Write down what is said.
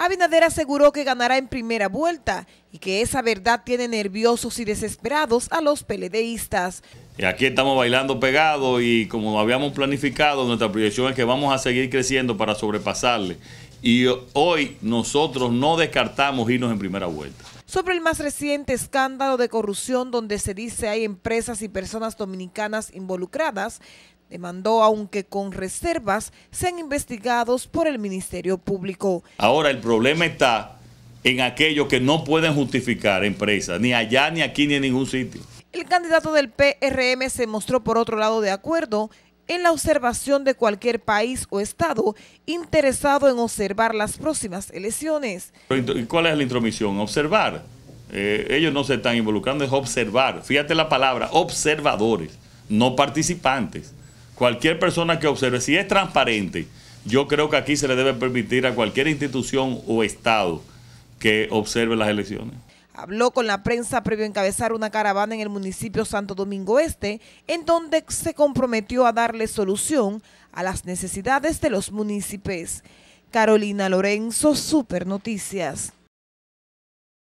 Abinader aseguró que ganará en primera vuelta y que esa verdad tiene nerviosos y desesperados a los peledeístas. Y aquí estamos bailando pegados y como habíamos planificado, nuestra proyección es que vamos a seguir creciendo para sobrepasarle. Y hoy nosotros no descartamos irnos en primera vuelta. Sobre el más reciente escándalo de corrupción donde se dice hay empresas y personas dominicanas involucradas, demandó aunque con reservas sean investigados por el Ministerio Público. Ahora el problema está en aquello que no pueden justificar empresas, ni allá, ni aquí, ni en ningún sitio. El candidato del PRM se mostró por otro lado de acuerdo en la observación de cualquier país o estado interesado en observar las próximas elecciones. ¿Y cuál es la intromisión? Observar. Eh, ellos no se están involucrando, es observar. Fíjate la palabra, observadores, no participantes. Cualquier persona que observe, si es transparente, yo creo que aquí se le debe permitir a cualquier institución o Estado que observe las elecciones. Habló con la prensa previo a encabezar una caravana en el municipio Santo Domingo Este, en donde se comprometió a darle solución a las necesidades de los municipios. Carolina Lorenzo, Super Noticias.